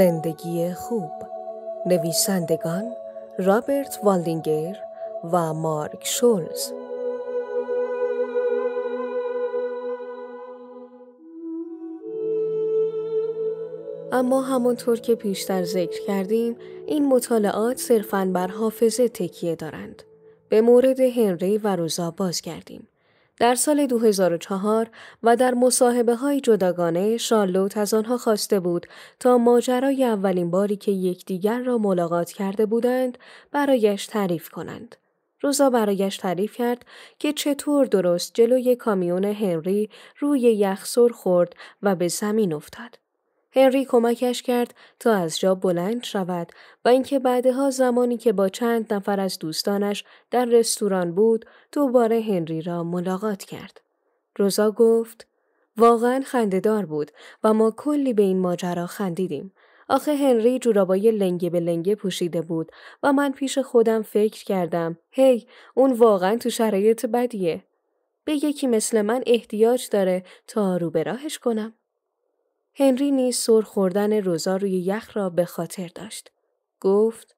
زندگی خوب نویسندگان رابرت والدینگر و مارک شولز اما همانطور که پیشتر ذکر کردیم این مطالعات صرفاً بر حافظه تکیه دارند به مورد هنری و روزا باز کردیم در سال 2004 و در مصاحبه های جداگانه شارلوت از آنها خواسته بود تا ماجرای اولین باری که یکدیگر را ملاقات کرده بودند برایش تعریف کنند. روزا برایش تعریف کرد که چطور درست جلوی کامیون هنری روی یخسر خورد و به زمین افتاد. هنری کمکش کرد تا از جا بلند شود و اینکه بعدها زمانی که با چند نفر از دوستانش در رستوران بود دوباره هنری را ملاقات کرد. روزا گفت واقعا خندهدار بود و ما کلی به این ماجرا خندیدیم. آخه هنری جورابای لنگه به لنگه پوشیده بود و من پیش خودم فکر کردم هی اون واقعا تو شرایط بدیه. به یکی مثل من احتیاج داره تا رو به راهش کنم. هنری نیز سر خوردن روزا روی یخ را به خاطر داشت. گفت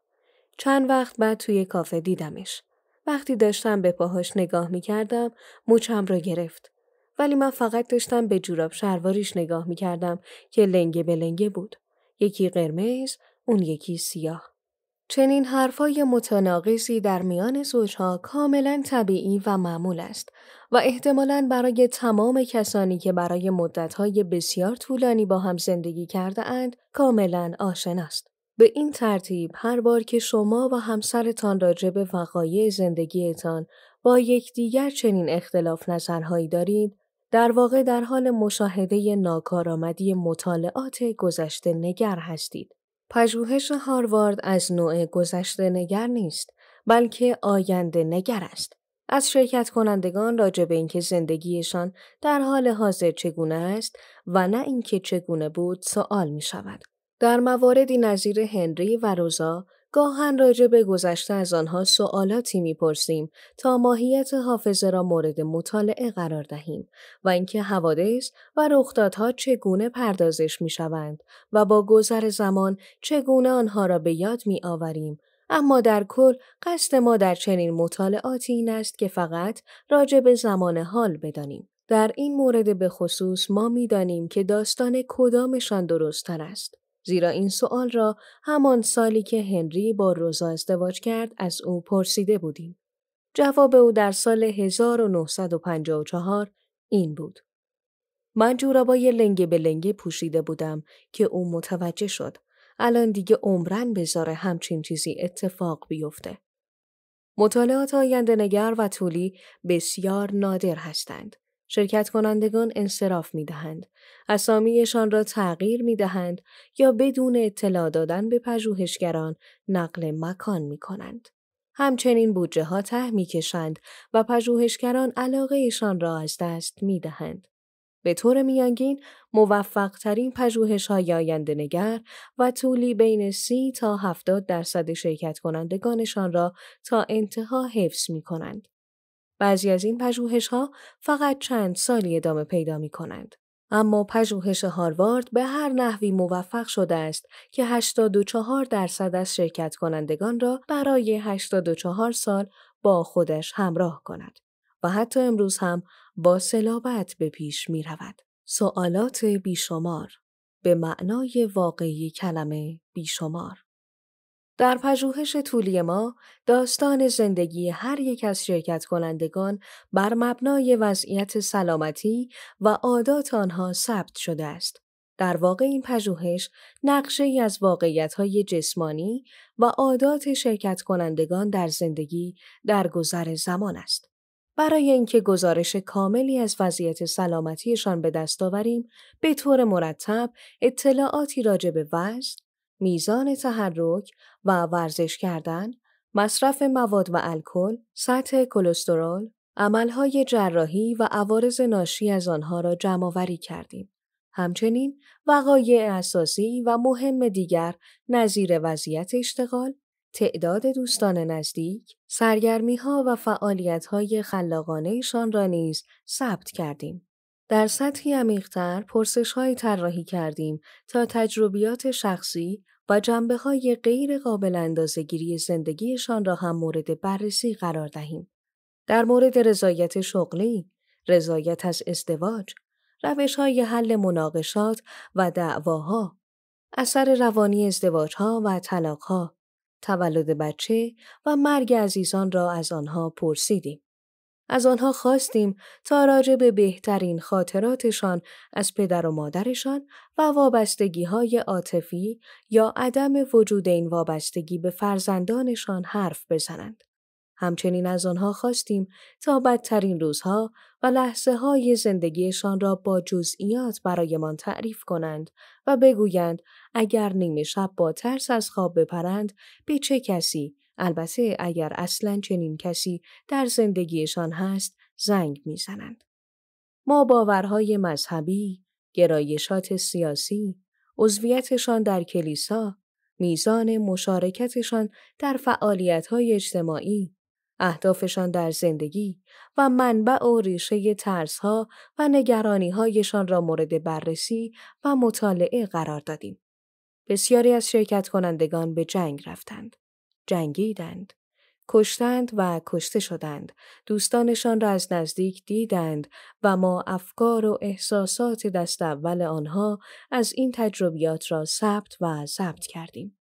چند وقت بعد توی کافه دیدمش. وقتی داشتم به پاهاش نگاه می کردم موچم را گرفت. ولی من فقط داشتم به جوراب شلواریش نگاه می کردم که لنگه به لنگه بود. یکی قرمز، اون یکی سیاه. چنین حرفای متناقضی در میان زوجها کاملا طبیعی و معمول است و احتمالا برای تمام کسانی که برای مدتهای بسیار طولانی با هم زندگی کرده اند کاملا آشناست. به این ترتیب هر بار که شما و همسرتان راجع به وقایع زندگیتان با یکدیگر چنین اختلاف نظرهایی دارید در واقع در حال مشاهده ناکارآمدی مطالعات گذشته نگر هستید پژوهش هاروارد از نوع گذشته نگر نیست بلکه آینده نگر است از شرکت کنندگان راجع به اینکه زندگیشان در حال حاضر چگونه است و نه اینکه چگونه بود سوال می شود. در مواردی نظیر هنری و روزا گاهن راجع به گذشته از آنها سوالاتی میپرسیم تا ماهیت حافظه را مورد مطالعه قرار دهیم و اینکه حوادث و رخدادها چگونه پردازش شوند و با گذر زمان چگونه آنها را به یاد میآوریم اما در کل قصد ما در چنین مطالعاتی این است که فقط راجع به زمان حال بدانیم در این مورد به خصوص ما میدانیم که داستان کدامشان درستتر است زیرا این سوال را همان سالی که هنری با روزا ازدواج کرد از او پرسیده بودیم. جواب او در سال 1954 این بود. من جورابای لنگه به لنگه پوشیده بودم که او متوجه شد. الان دیگه عمرن بذاره همچین چیزی اتفاق بیفته. مطالعات آینده نگر و طولی بسیار نادر هستند. شرکت کنندگان انصراف می دهند، اسامیشان را تغییر می دهند یا بدون اطلاع دادن به پژوهشگران نقل مکان می کنند. همچنین بودجه ها ته می کشند و پژوهشگران علاقهشان را از دست می دهند. به طور میانگین موفق ترین پژوهش های آینده نگر و طولی بین سی تا هفتاد درصد شرکت کنندگانشان را تا انتها حفظ می کنند. بعضی از این پژوهش ها فقط چند سالی ادامه پیدا می کنند. اما پژوهش هاروارد به هر نحوی موفق شده است که 84 درصد از شرکت کنندگان را برای 84 سال با خودش همراه کند و حتی امروز هم با سلابت به پیش می رود. سوالات بیشمار به معنای واقعی کلمه بیشمار در پژوهش طولی ما، داستان زندگی هر یک از شرکت کنندگان بر مبنای وضعیت سلامتی و عادات آنها ثبت شده است. در واقع این پژوهش نقشه ای از های جسمانی و عادات شرکت کنندگان در زندگی در گذر زمان است. برای اینکه گزارش کاملی از وضعیت سلامتیشان به دست آوریم، به طور مرتب اطلاعاتی راجع به وزن، میزان تحرک و ورزش کردن، مصرف مواد و الکل، سطح کلسترول، عملهای جراحی و عوارض ناشی از آنها را جمعآوری کردیم. همچنین وقایع اساسی و مهم دیگر نظیر وضعیت اشتغال، تعداد دوستان نزدیک، سرگرمی ها و فعالیت های شان را نیز ثبت کردیم. در سطحی عمیقتر پرسش های طراحی کردیم تا تجربیات شخصی و جنبه های غیر قابل اندازگیری زندگیشان را هم مورد بررسی قرار دهیم. در مورد رضایت شغلی، رضایت از ازدواج، روش های حل مناقشات و دعواها، اثر روانی ازدواجها و طلاقها، تولد بچه و مرگ عزیزان را از آنها پرسیدیم. از آنها خواستیم تا راجع به بهترین خاطراتشان از پدر و مادرشان و وابستگی های عاطفی یا عدم وجود این وابستگی به فرزندانشان حرف بزنند. همچنین از آنها خواستیم تا بدترین روزها و لحظه های زندگیشان را با جزئیات برایمان تعریف کنند و بگویند اگر نیمه شب با ترس از خواب بپرند به چه کسی البته اگر اصلا چنین کسی در زندگیشان هست زنگ میزنند. ما باورهای مذهبی، گرایشات سیاسی، عضویتشان در کلیسا، میزان مشارکتشان در فعالیتهای اجتماعی، اهدافشان در زندگی و منبع و ریشه ترسها و نگرانیهایشان را مورد بررسی و مطالعه قرار دادیم. بسیاری از شرکت کنندگان به جنگ رفتند. جنگیدند. کشتند و کشته شدند. دوستانشان را از نزدیک دیدند و ما افکار و احساسات دست اول آنها از این تجربیات را ثبت و ثبت کردیم.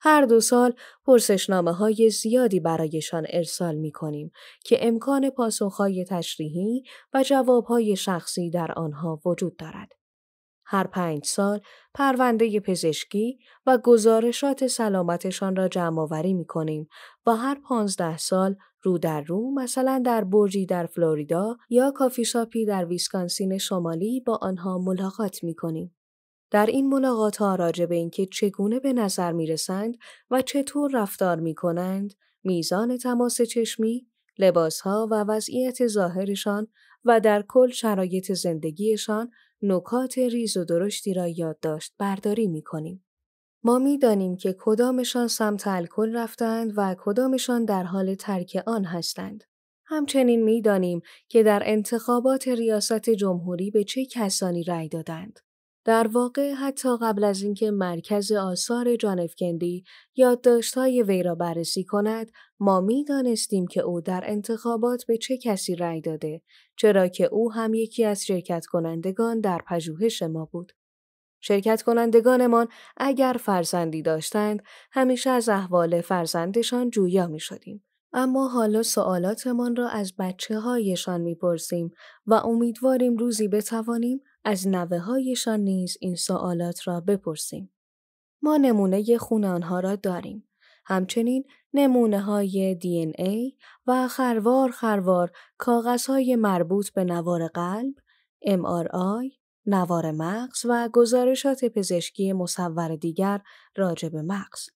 هر دو سال پرسشنامه های زیادی برایشان ارسال می کنیم که امکان پاسخهای تشریحی و جوابهای شخصی در آنها وجود دارد. هر پنج سال پرونده پزشکی و گزارشات سلامتشان را جمع آوری می کنیم و هر پانزده سال رو در رو مثلا در برجی در فلوریدا یا کافی شاپی در ویسکانسین شمالی با آنها ملاقات می کنیم. در این ملاقات ها راجع به اینکه چگونه به نظر می رسند و چطور رفتار می کنند، میزان تماس چشمی، لباسها و وضعیت ظاهرشان و در کل شرایط زندگیشان نکات ریز و درشتی را یادداشت برداری می کنیم. ما می دانیم که کدامشان سمت الکل رفتند و کدامشان در حال ترک آن هستند. همچنین می دانیم که در انتخابات ریاست جمهوری به چه کسانی رأی دادند. در واقع حتی قبل از اینکه مرکز آثار جان یاد یادداشت‌های وی را بررسی کند ما میدانستیم که او در انتخابات به چه کسی رأی داده چرا که او هم یکی از شرکت کنندگان در پژوهش ما بود. شرکت کنندگانمان اگر فرزندی داشتند همیشه از احوال فرزندشان جویا می شدیم. اما حالا سوالاتمان را از بچه هایشان می پرسیم و امیدواریم روزی بتوانیم از نوه هایشان نیز این سوالات را بپرسیم. ما نمونه خون آنها را داریم. همچنین نمونه های دی ای و خروار خروار کاغذ های مربوط به نوار قلب، آی، نوار مغز و گزارشات پزشکی مصور دیگر راجع به مغز.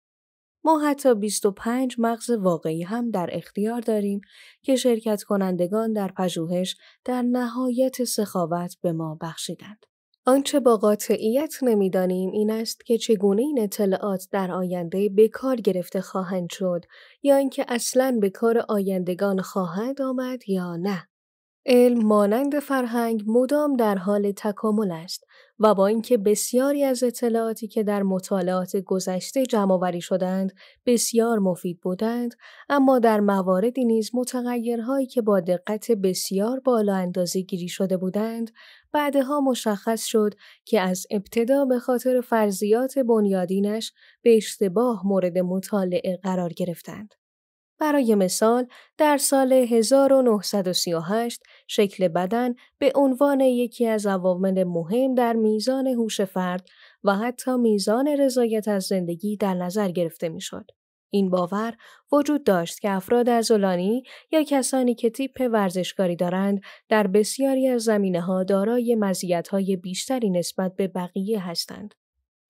ما حتی 25 مغز واقعی هم در اختیار داریم که شرکت کنندگان در پژوهش در نهایت سخاوت به ما بخشیدند. آنچه با قاطعیت نمیدانیم این است که چگونه این اطلاعات در آینده به کار گرفته خواهند شد یا اینکه اصلا به کار آیندگان خواهد آمد یا نه علم مانند فرهنگ مدام در حال تکامل است و با اینکه بسیاری از اطلاعاتی که در مطالعات گذشته جمعآوری شدند بسیار مفید بودند اما در مواردی نیز متغیرهایی که با دقت بسیار بالا اندازه گیری شده بودند بعدها مشخص شد که از ابتدا به خاطر فرضیات بنیادینش به اشتباه مورد مطالعه قرار گرفتند برای مثال در سال 1938 شکل بدن به عنوان یکی از عوامل مهم در میزان هوش فرد و حتی میزان رضایت از زندگی در نظر گرفته میشد. این باور وجود داشت که افراد ازولانی یا کسانی که تیپ ورزشکاری دارند در بسیاری از زمینه ها دارای مزیت بیشتری نسبت به بقیه هستند.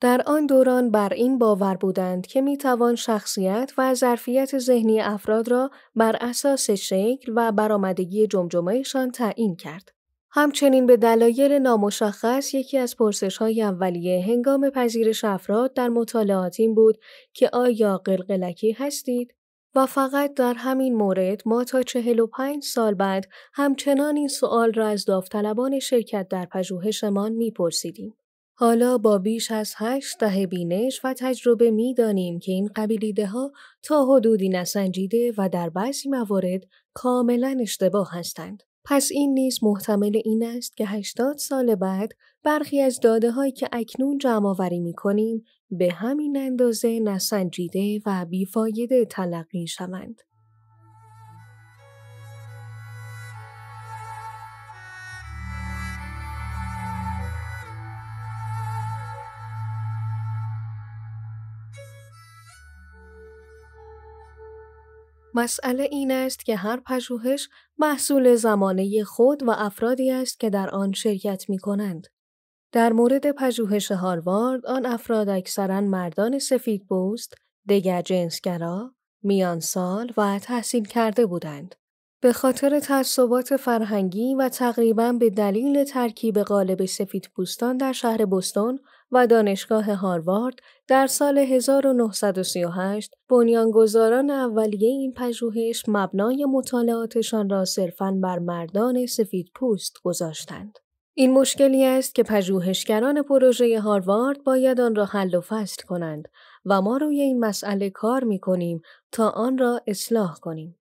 در آن دوران بر این باور بودند که میتوان شخصیت و ظرفیت ذهنی افراد را بر اساس شکل و برآمدگی جمجمهشان تعیین کرد. همچنین به دلایل نامشخص یکی از پرسش های اولیه هنگام پذیرش افراد در مطالعات این بود که آیا قلقلکی هستید؟ و فقط در همین مورد ما تا 45 سال بعد همچنان این سوال را از داوطلبان شرکت در پژوهشمان میپرسیدیم. حالا با بیش از هشت دهه بینش و تجربه می دانیم که این قبیلیده ها تا حدودی نسنجیده و در بعضی موارد کاملا اشتباه هستند. پس این نیز محتمل این است که 80 سال بعد برخی از داده هایی که اکنون جمع آوری می کنیم به همین اندازه نسنجیده و بیفایده تلقی شوند. مسئله این است که هر پژوهش محصول زمانه خود و افرادی است که در آن شرکت می کنند. در مورد پژوهش هاروارد آن افراد اکثرا مردان سفید بوست، دگر جنسگرا، میان سال و تحصیل کرده بودند. به خاطر تعصبات فرهنگی و تقریبا به دلیل ترکیب غالب سفید بوستان در شهر بستون و دانشگاه هاروارد در سال 1938 بنیانگذاران اولیه این پژوهش مبنای مطالعاتشان را صرفاً بر مردان سفید پوست گذاشتند. این مشکلی است که پژوهشگران پروژه هاروارد باید آن را حل و فصل کنند و ما روی این مسئله کار می کنیم تا آن را اصلاح کنیم.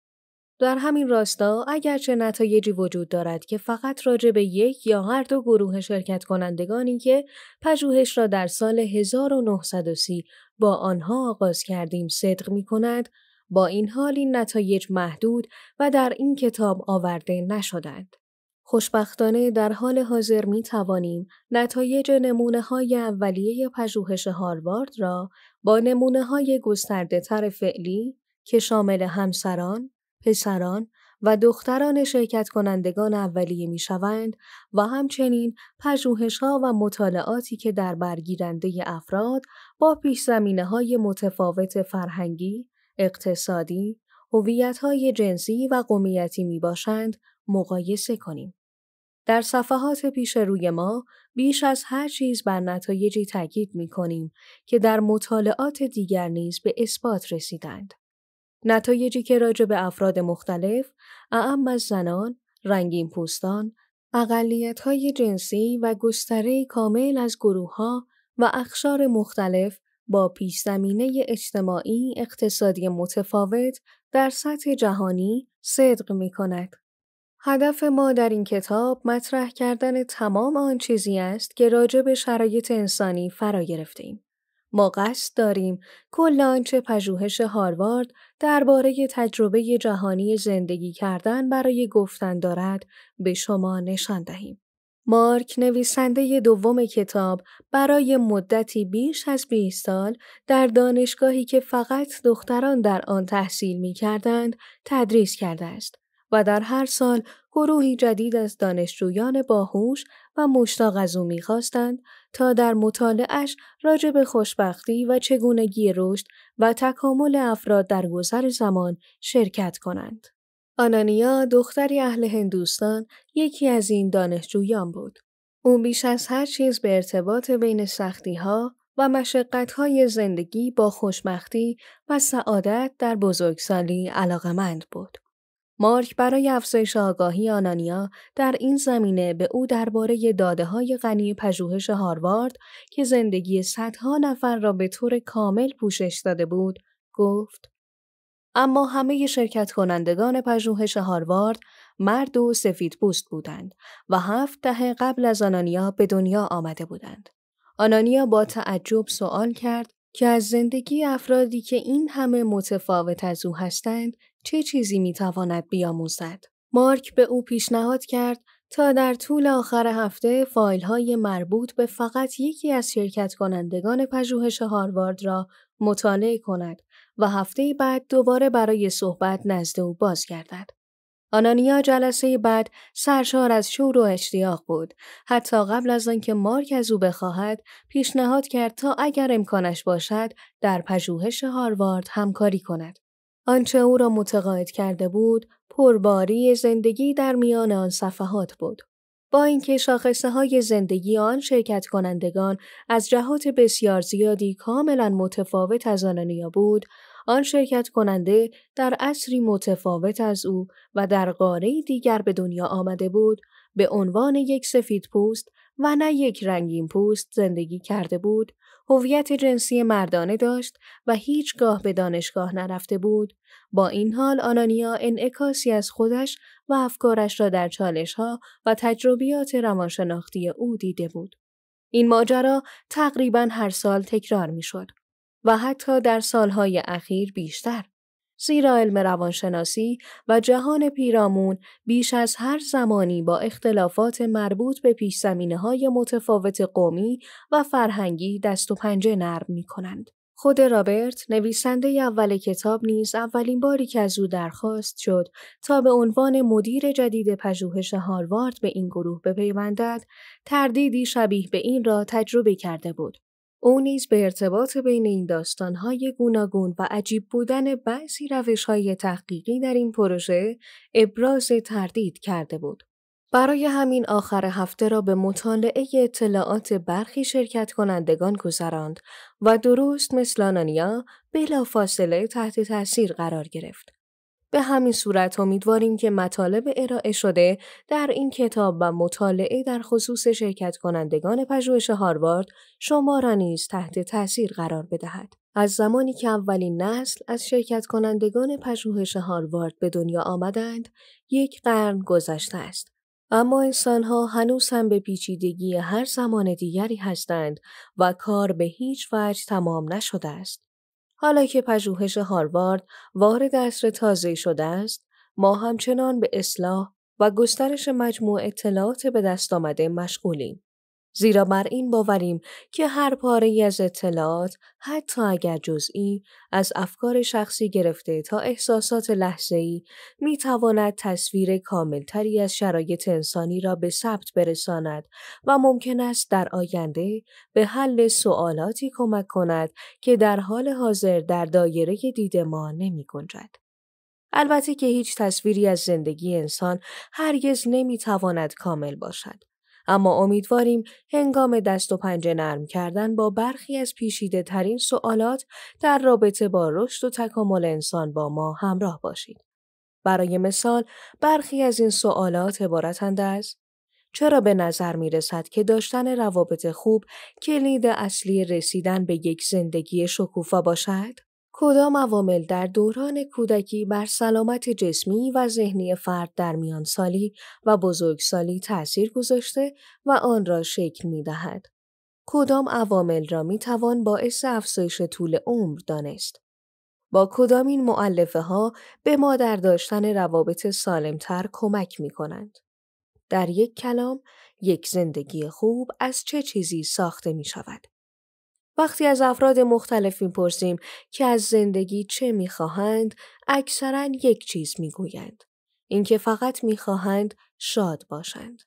در همین راستا اگرچه نتایجی وجود دارد که فقط راجع به یک یا هر دو گروه شرکت کنندگانی که پژوهش را در سال 1930 با آنها آغاز کردیم صدق می کند، با این حال این نتایج محدود و در این کتاب آورده نشدند. خوشبختانه در حال حاضر می توانیم نتایج نمونه های اولیه پژوهش هاروارد را با نمونه های گسترده تر فعلی که شامل همسران، پسران و دختران شرکت کنندگان اولیه می شوند و همچنین ها و مطالعاتی که در برگیرنده افراد با پیش زمینه های متفاوت فرهنگی، اقتصادی، های جنسی و قومیتی می باشند مقایسه کنیم. در صفحات پیش روی ما بیش از هر چیز بر نتایجی تاکید می کنیم که در مطالعات دیگر نیز به اثبات رسیدند. نتایجی که راجع به افراد مختلف، اعم از زنان، رنگین پوستان، اقلیت های جنسی و گستره کامل از گروه ها و اخشار مختلف با پیش اجتماعی اقتصادی متفاوت در سطح جهانی صدق می کند. هدف ما در این کتاب مطرح کردن تمام آن چیزی است که راجع به شرایط انسانی فرا گرفتیم. ما قصد داریم کل آنچه پژوهش هاروارد درباره تجربه جهانی زندگی کردن برای گفتن دارد به شما نشان دهیم. مارک نویسنده دوم کتاب برای مدتی بیش از 20 سال در دانشگاهی که فقط دختران در آن تحصیل می کردند تدریس کرده است و در هر سال گروهی جدید از دانشجویان باهوش و مشتاق از او میخواستند تا در مطالعش راجع به خوشبختی و چگونگی رشد و تکامل افراد در گذر زمان شرکت کنند. آنانیا دختری اهل هندوستان یکی از این دانشجویان بود. او بیش از هر چیز به ارتباط بین سختی ها و مشقت های زندگی با خوشبختی و سعادت در بزرگسالی علاقمند بود. مارک برای افزایش آگاهی آنانیا در این زمینه به او درباره داده های غنی پژوهش هاروارد که زندگی صدها نفر را به طور کامل پوشش داده بود گفت اما همه شرکت کنندگان پژوهش هاروارد مرد و سفید پوست بودند و هفت دهه قبل از آنانیا به دنیا آمده بودند. آنانیا با تعجب سوال کرد که از زندگی افرادی که این همه متفاوت از او هستند چه چیزی میتواند بیاموزد. مارک به او پیشنهاد کرد تا در طول آخر هفته فایل های مربوط به فقط یکی از شرکت کنندگان پژوهش هاروارد را مطالعه کند و هفته بعد دوباره برای صحبت نزد او بازگردد. آنانیا جلسه بعد سرشار از شور و اشتیاق بود. حتی قبل از آنکه مارک از او بخواهد، پیشنهاد کرد تا اگر امکانش باشد، در پژوهش هاروارد همکاری کند. آنچه او را متقاعد کرده بود پرباری زندگی در میان آن صفحات بود با اینکه شاخصه های زندگی آن شرکت کنندگان از جهات بسیار زیادی کاملا متفاوت از آنانیا بود آن شرکت کننده در عصری متفاوت از او و در قاره دیگر به دنیا آمده بود به عنوان یک سفید پوست و نه یک رنگین پوست زندگی کرده بود هویت جنسی مردانه داشت و هیچگاه به دانشگاه نرفته بود، با این حال آنانیا انعکاسی از خودش و افکارش را در چالشها و تجربیات روانشناختی او دیده بود. این ماجرا تقریبا هر سال تکرار میشد و حتی در سالهای اخیر بیشتر زیرا علم روانشناسی و جهان پیرامون بیش از هر زمانی با اختلافات مربوط به پیش زمینه های متفاوت قومی و فرهنگی دست و پنجه نرم می کنند. خود رابرت نویسنده اول کتاب نیز اولین باری که از او درخواست شد تا به عنوان مدیر جدید پژوهش هاروارد به این گروه بپیوندد تردیدی شبیه به این را تجربه کرده بود او نیز به ارتباط بین این داستانهای گوناگون و عجیب بودن بعضی روشهای تحقیقی در این پروژه ابراز تردید کرده بود. برای همین آخر هفته را به مطالعه اطلاعات برخی شرکت کنندگان گذراند و درست مثل آنانیا بلافاصله تحت تاثیر قرار گرفت. به همین صورت امیدواریم که مطالب ارائه شده در این کتاب و مطالعه در خصوص شرکت کنندگان پژوهش هاروارد شما را نیز تحت تاثیر قرار بدهد. از زمانی که اولین نسل از شرکت کنندگان پژوهش هاروارد به دنیا آمدند، یک قرن گذشته است. اما انسانها هنوز هم به پیچیدگی هر زمان دیگری هستند و کار به هیچ وجه تمام نشده است. حالا که پژوهش هاروارد وارد عصر تازه شده است، ما همچنان به اصلاح و گسترش مجموع اطلاعات به دست آمده مشغولیم. زیرا بر این باوریم که هر پاره از اطلاعات حتی اگر جزئی از افکار شخصی گرفته تا احساسات لحظه‌ای می تواند تصویر تری از شرایط انسانی را به ثبت برساند و ممکن است در آینده به حل سوالاتی کمک کند که در حال حاضر در دایره دید ما نمی گنجد. البته که هیچ تصویری از زندگی انسان هرگز نمی تواند کامل باشد. اما امیدواریم هنگام دست و پنجه نرم کردن با برخی از پیشیده ترین سوالات در رابطه با رشد و تکامل انسان با ما همراه باشید. برای مثال برخی از این سوالات عبارتند از چرا به نظر می رسد که داشتن روابط خوب کلید اصلی رسیدن به یک زندگی شکوفا باشد؟ کدام عوامل در دوران کودکی بر سلامت جسمی و ذهنی فرد در میان سالی و بزرگسالی تأثیر گذاشته و آن را شکل می دهد؟ کدام عوامل را می توان باعث افزایش طول عمر دانست؟ با کدام این معلفه ها به ما در داشتن روابط سالمتر کمک می کنند؟ در یک کلام، یک زندگی خوب از چه چیزی ساخته می شود؟ وقتی از افراد مختلف میپرسیم که از زندگی چه میخواهند اکثرا یک چیز میگویند اینکه فقط میخواهند شاد باشند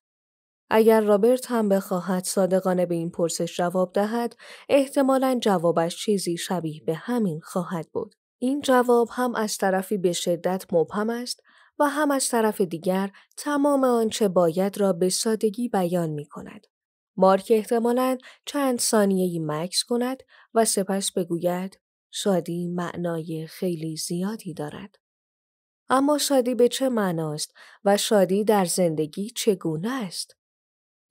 اگر رابرت هم بخواهد صادقانه به این پرسش جواب دهد احتمالا جوابش چیزی شبیه به همین خواهد بود این جواب هم از طرفی به شدت مبهم است و هم از طرف دیگر تمام آنچه باید را به سادگی بیان می کند. مارک احتمالا چند ثانیه مکس کند و سپس بگوید شادی معنای خیلی زیادی دارد. اما شادی به چه معناست و شادی در زندگی چگونه است؟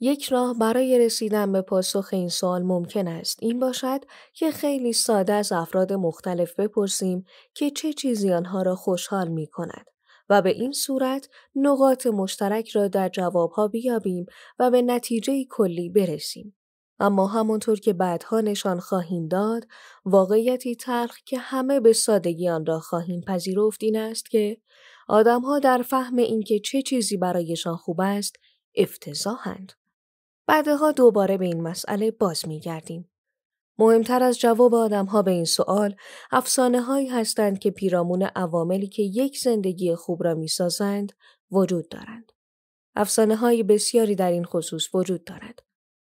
یک راه برای رسیدن به پاسخ این سوال ممکن است این باشد که خیلی ساده از افراد مختلف بپرسیم که چه چیزی آنها را خوشحال می کند. و به این صورت نقاط مشترک را در جوابها بیابیم و به نتیجه کلی برسیم. اما همانطور که بعدها نشان خواهیم داد، واقعیتی تلخ که همه به سادگی آن را خواهیم پذیرفت این است که آدمها در فهم اینکه چه چیزی برایشان خوب است افتضاحند. بعدها دوباره به این مسئله باز می گردیم. مهمتر از جواب آدم ها به این سوال افسانه هایی هستند که پیرامون عواملی که یک زندگی خوب را سازند، وجود دارند. افسانه های بسیاری در این خصوص وجود دارد.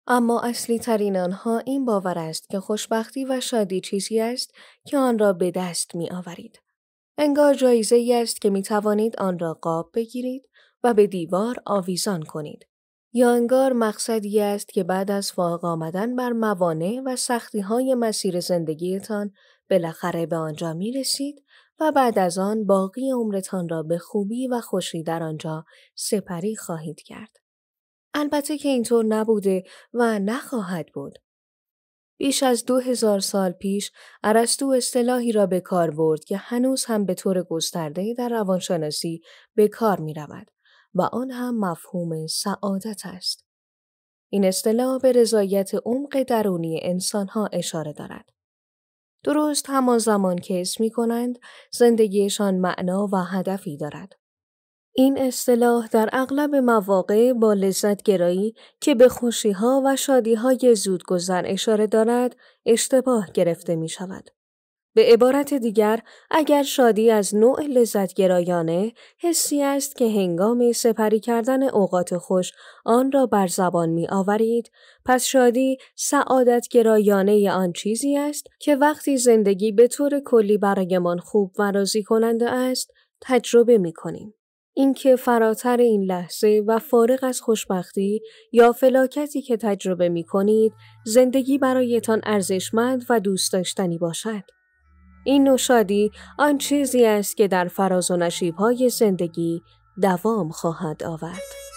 اما اصلی ترین آنها این باور است که خوشبختی و شادی چیزی است که آن را به دست می آورید. انگار جایزه است که می توانید آن را قاب بگیرید و به دیوار آویزان کنید یا انگار مقصدی است که بعد از فاق آمدن بر موانع و سختی های مسیر زندگیتان بالاخره به آنجا می رسید و بعد از آن باقی عمرتان را به خوبی و خوشی در آنجا سپری خواهید کرد. البته که اینطور نبوده و نخواهد بود. بیش از دو هزار سال پیش ارسطو اصطلاحی را به کار برد که هنوز هم به طور گسترده در روانشناسی به کار می رود و آن هم مفهوم سعادت است. این اصطلاح به رضایت عمق درونی ها اشاره دارد. درست همان زمان که اسم می کنند زندگیشان معنا و هدفی دارد. این اصطلاح در اغلب مواقع با لذت گرایی که به خوشی ها و شادی های زودگذر اشاره دارد اشتباه گرفته می شود. به عبارت دیگر اگر شادی از نوع لذت گرایانه حسی است که هنگام سپری کردن اوقات خوش آن را بر زبان می آورید پس شادی سعادت گرایانه آن چیزی است که وقتی زندگی به طور کلی برایمان خوب و راضی کننده است تجربه می کنیم. اینکه فراتر این لحظه و فارغ از خوشبختی یا فلاکتی که تجربه می کنید زندگی برایتان ارزشمند و دوست داشتنی باشد. این نوشادی آن چیزی است که در فراز و نشیبهای زندگی دوام خواهد آورد.